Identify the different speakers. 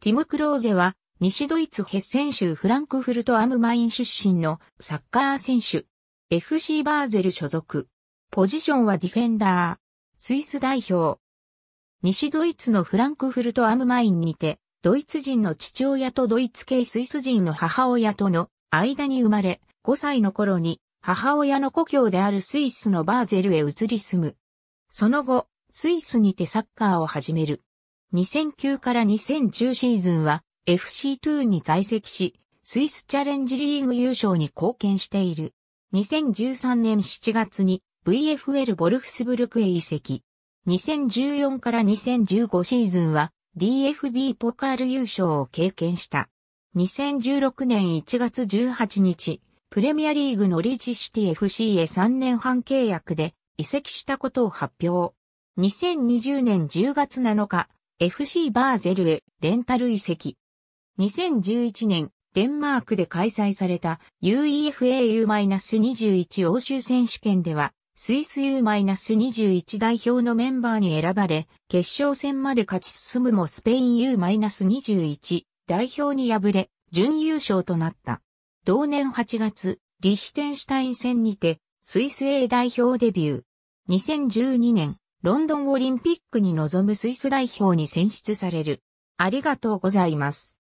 Speaker 1: ティム・クローゼは、西ドイツヘッセン州フランクフルト・アム・マイン出身のサッカー選手。FC バーゼル所属。ポジションはディフェンダー。スイス代表。西ドイツのフランクフルト・アム・マインにて、ドイツ人の父親とドイツ系スイス人の母親との間に生まれ、5歳の頃に母親の故郷であるスイスのバーゼルへ移り住む。その後、スイスにてサッカーを始める。2009から2010シーズンは FC2 に在籍し、スイスチャレンジリーグ優勝に貢献している。2013年7月に VFL ボルフスブルクへ移籍。2014から2015シーズンは DFB ポカール優勝を経験した。2016年1月18日、プレミアリーグのリーチシティ FC へ3年半契約で移籍したことを発表。2020年10月7日、FC バーゼルへレンタル移籍。2011年、デンマークで開催された UEFAU-21 欧州選手権では、スイス U-21 代表のメンバーに選ばれ、決勝戦まで勝ち進むもスペイン U-21 代表に敗れ、準優勝となった。同年8月、リヒテンシュタイン戦にて、スイス A 代表デビュー。2012年、ロンドンオリンピックに臨むスイス代表に選出される。ありがとうご
Speaker 2: ざいます。